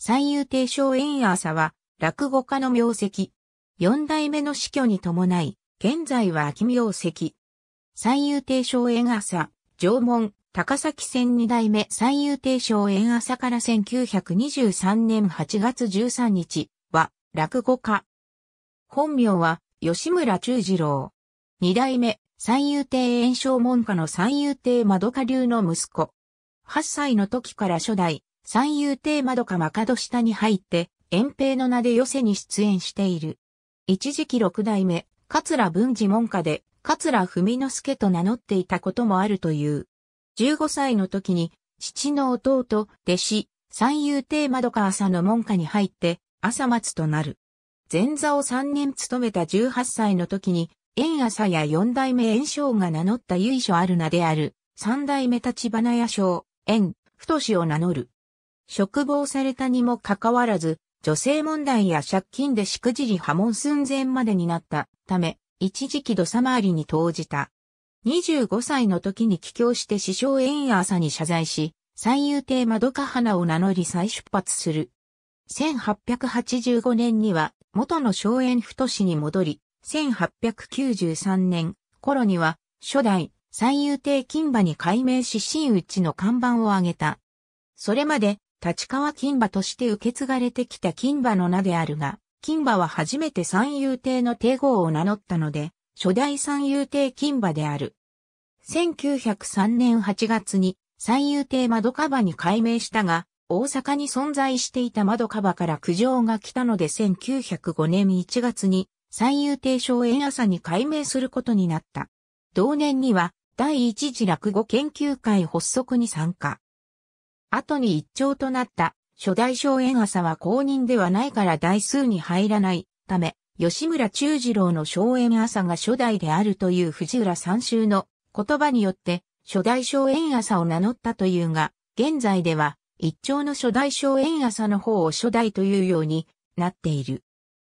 三遊亭昇円朝は、落語家の名跡。四代目の死去に伴い、現在は秋名跡。三遊亭昇円朝、縄文、高崎線二代目三遊亭昇円朝から1923年8月13日は、落語家。本名は、吉村中次郎。二代目、三遊亭炎章門下の三遊亭窓下流の息子。8歳の時から初代、三遊亭窓か窓下に入って、遠平の名で寄せに出演している。一時期六代目、桂文治門下で、桂文之助と名乗っていたこともあるという。十五歳の時に、父の弟、弟子、三遊亭窓か朝の門下に入って、朝松となる。前座を三年務めた十八歳の時に、縁朝や四代目縁章が名乗った由緒ある名である、三代目立花屋章、縁、太を名乗る。職望されたにもかかわらず、女性問題や借金でしくじり破門寸前までになったため、一時期土砂回りに投じた。25歳の時に帰郷して師匠エンヤーさに謝罪し、三遊亭窓か花を名乗り再出発する。1885年には元の荘園太市に戻り、1893年頃には初代三遊亭金馬に改名し真打ちの看板を上げた。それまで立川金馬として受け継がれてきた金馬の名であるが、金馬は初めて三遊亭の帝号を名乗ったので、初代三遊亭金馬である。1903年8月に三遊亭窓カバに改名したが、大阪に存在していた窓カバから苦情が来たので1905年1月に三遊亭荘園朝に改名することになった。同年には第一次落語研究会発足に参加。後に一丁となった初代荘園朝は公認ではないから台数に入らないため、吉村中次郎の荘園朝が初代であるという藤浦三州の言葉によって初代荘園朝を名乗ったというが、現在では一丁の初代荘園朝の方を初代というようになっている。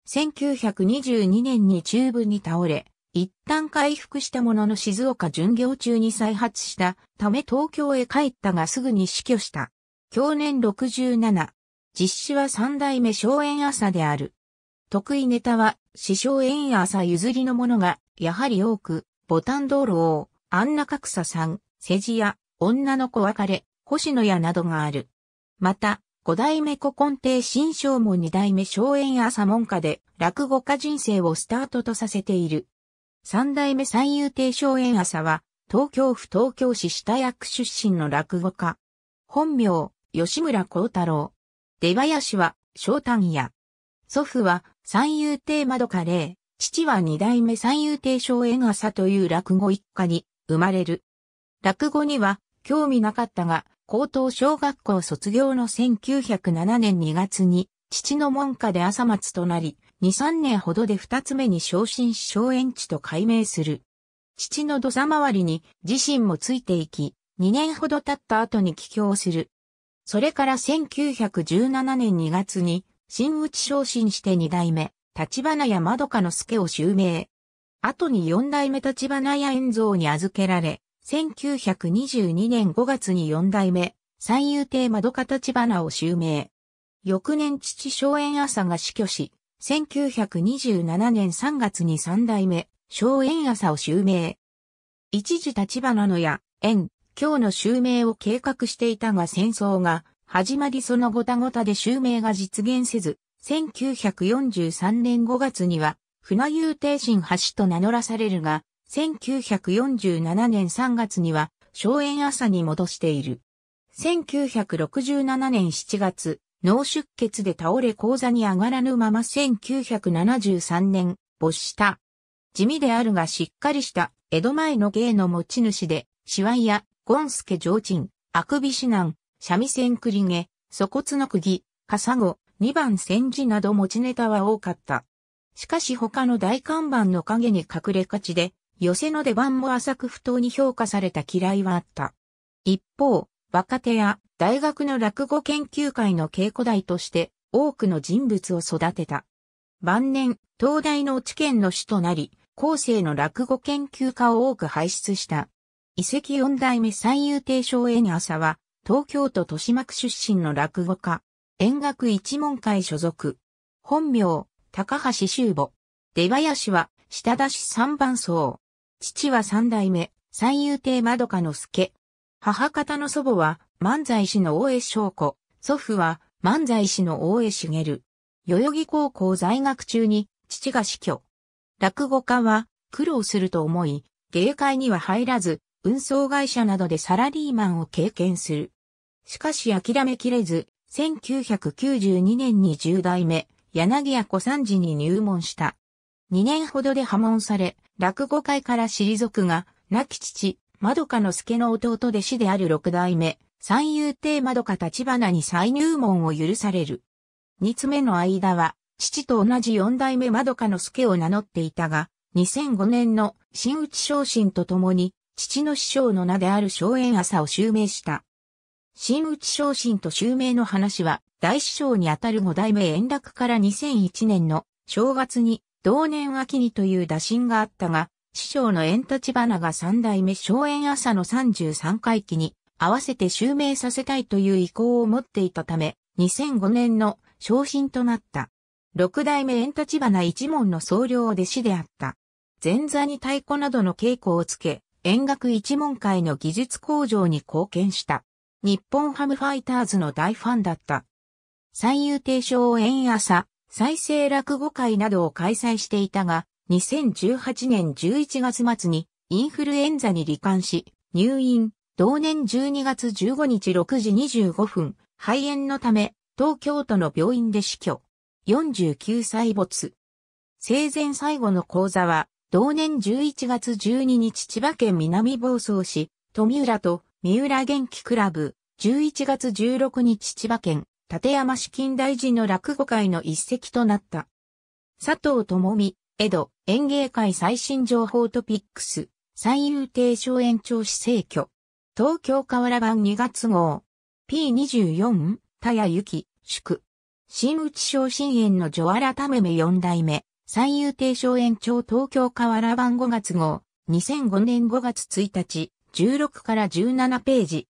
1922年に中部に倒れ、一旦回復したものの静岡巡業中に再発したため東京へ帰ったがすぐに死去した。去年67。実施は三代目荘園朝である。得意ネタは、師匠園朝譲りのものが、やはり多く、ボタン道路を、あんな格差さん、世辞や、女の子別れ、星野屋などがある。また、五代目古今亭新章も二代目荘園朝門下で、落語家人生をスタートとさせている。三代目三遊亭松園朝は、東京府東京市下役出身の落語家。本名、吉村光太郎。出囃子は、翔丹屋。祖父は、三遊亭窓か礼。父は二代目三遊亭松園朝という落語一家に生まれる。落語には、興味なかったが、高等小学校卒業の1907年2月に、父の門下で朝松となり、2、3年ほどで2つ目に昇進し昇園地と改名する。父の土佐回りに自身もついていき、2年ほど経った後に帰郷する。それから1917年2月に、新内昇進して2代目、立花屋窓かの助を襲名。後に4代目立花屋円蔵に預けられ、1922年5月に4代目、三遊亭窓か立花を襲名。翌年父昇園朝が死去し、1927年3月に三代目、荘円朝を襲名。一時立花のや、園、今日の襲名を計画していたが戦争が始まりそのごたごたで襲名が実現せず、1943年5月には、船遊亭新橋と名乗らされるが、1947年3月には、荘園朝に戻している。1967年7月、脳出血で倒れ口座に上がらぬまま1973年、没した。地味であるがしっかりした江戸前の芸の持ち主で、シワイや、ゴンスケ上鎮、あくび指南、三味線栗毛、粗骨の釘、カサゴ、二番戦時など持ちネタは多かった。しかし他の大看板の影に隠れ勝ちで、寄せの出番も浅く不当に評価された嫌いはあった。一方、若手や大学の落語研究会の稽古台として多くの人物を育てた。晩年、東大の知見の主となり、後世の落語研究家を多く輩出した。遺跡四代目三遊亭松園朝は、東京都豊島区出身の落語家、演学一門会所属。本名、高橋修母。出林は、下出し三番僧。父は三代目、三遊亭窓かの助。母方の祖母は、漫才師の大江翔子、祖父は漫才師の大江茂。代々木高校在学中に父が死去。落語家は苦労すると思い、芸会には入らず、運送会社などでサラリーマンを経験する。しかし諦めきれず、1992年に10代目、柳屋小三治に入門した。2年ほどで破門され、落語界から退くが、亡き父、窓かの助の弟弟子である六代目、三遊亭窓か立花に再入門を許される。二つ目の間は、父と同じ四代目窓かの助を名乗っていたが、2005年の新内昇進とともに、父の師匠の名である昇園朝を襲名した。新内昇進と襲名の話は、大師匠にあたる五代目円楽から2001年の正月に、同年秋にという打診があったが、師匠の円立花が三代目昇園朝の33回期に、合わせて襲名させたいという意向を持っていたため、2005年の昇進となった。六代目縁立花一門の総領弟子であった。前座に太鼓などの稽古をつけ、円楽一門会の技術向上に貢献した。日本ハムファイターズの大ファンだった。最優定賞を縁朝、再生落語会などを開催していたが、2018年11月末にインフルエンザに罹患し、入院、同年12月15日6時25分、肺炎のため、東京都の病院で死去。49歳没。生前最後の講座は、同年11月12日千葉県南房総市、富浦と三浦元気クラブ、11月16日千葉県、立山市近代寺の落語会の一席となった。佐藤智美、江戸、演芸会最新情報トピックス、三遊亭小園長市生挙。東京河原版2月号。P24、田谷ゆき、祝。新内昇進園の序改めめ4代目、三遊亭昇園長東京河原版5月号、2005年5月1日、16から17ページ。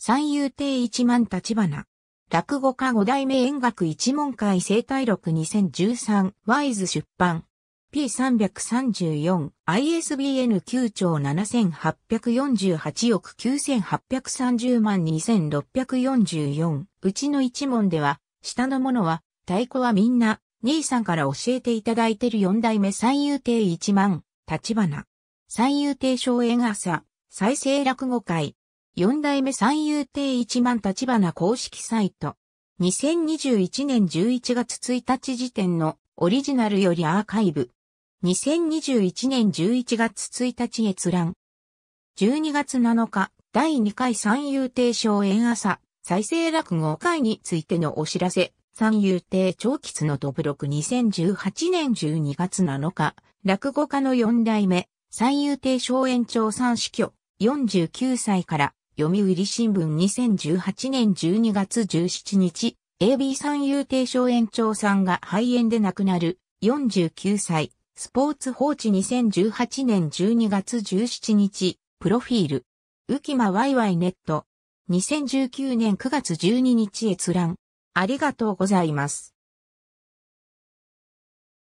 三遊亭一万立花。落語家五代目演楽一門会生態録2013、ワイズ出版。P334、ISBN 9兆7848億9830万2644。うちの一問では、下のものは、太鼓はみんな、兄さんから教えていただいてる四代目三遊亭一万、立花。三遊亭小演朝、再生落語会。四代目三遊亭一万立花公式サイト。2021年11月1日時点のオリジナルよりアーカイブ。2021年11月1日閲覧。12月7日、第2回三遊亭荘園朝、再生落語会についてのお知らせ。三遊亭長吉のドブロク2018年12月7日、落語家の4代目、三遊亭荘園長さん死去、49歳から、読売新聞2018年12月17日、AB 三遊亭荘園長さんが肺炎で亡くなる、49歳。スポーツ報知2018年12月17日、プロフィール。浮間ワイワイネット。2019年9月12日閲覧。ありがとうございます。